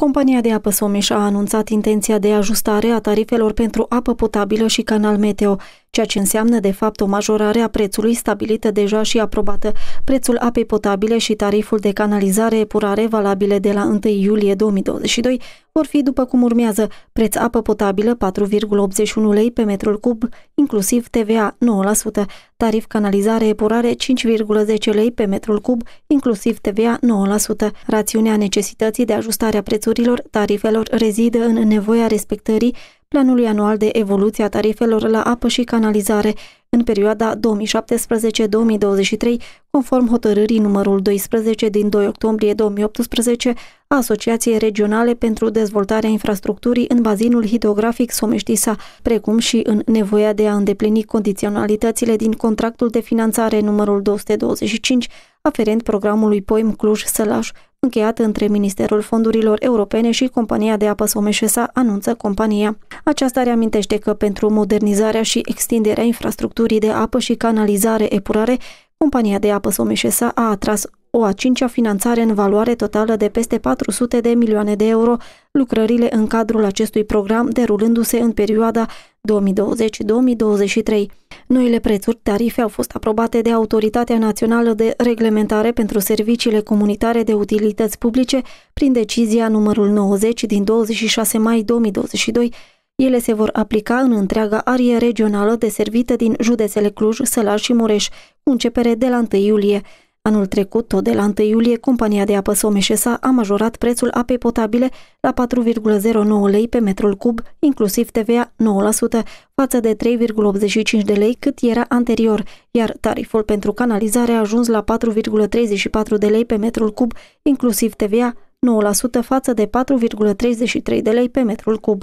Compania de apă Someș a anunțat intenția de ajustare a tarifelor pentru apă potabilă și canal meteo ceea ce înseamnă de fapt o majorare a prețului stabilită deja și aprobată. Prețul apei potabile și tariful de canalizare epurare valabile de la 1 iulie 2022 vor fi după cum urmează preț apă potabilă 4,81 lei pe metrul cub, inclusiv TVA 9%, tarif canalizare epurare 5,10 lei pe metrul cub, inclusiv TVA 9%. Rațiunea necesității de ajustare a prețurilor tarifelor rezidă în nevoia respectării planului anual de evoluție a tarifelor la apă și canalizare în perioada 2017-2023, conform hotărârii numărul 12 din 2 octombrie 2018 a Asociației Regionale pentru Dezvoltarea Infrastructurii în bazinul hidrografic Someștisa, precum și în nevoia de a îndeplini condiționalitățile din contractul de finanțare numărul 225 aferent programului POIM Cluj-Sălaș încheiat între Ministerul Fondurilor Europene și compania de apă Someșesa, anunță compania. Aceasta reamintește că pentru modernizarea și extinderea infrastructurii de apă și canalizare-epurare, compania de apă Someșesa a atras o a cincea finanțare în valoare totală de peste 400 de milioane de euro, lucrările în cadrul acestui program derulându-se în perioada 2020-2023. Noile prețuri tarife au fost aprobate de Autoritatea Națională de Reglementare pentru Serviciile Comunitare de Utilități Publice prin decizia numărul 90 din 26 mai 2022. Ele se vor aplica în întreaga arie regională deservită din județele Cluj, Sălaj și Mureș, cu începere de la 1 iulie. Anul trecut, tot de la 1 iulie, compania de apă Someșesa a majorat prețul apei potabile la 4,09 lei pe metrul cub, inclusiv TVA 9%, față de 3,85 de lei cât era anterior, iar tariful pentru canalizare a ajuns la 4,34 de lei pe metrul cub, inclusiv TVA 9% față de 4,33 de lei pe metrul cub.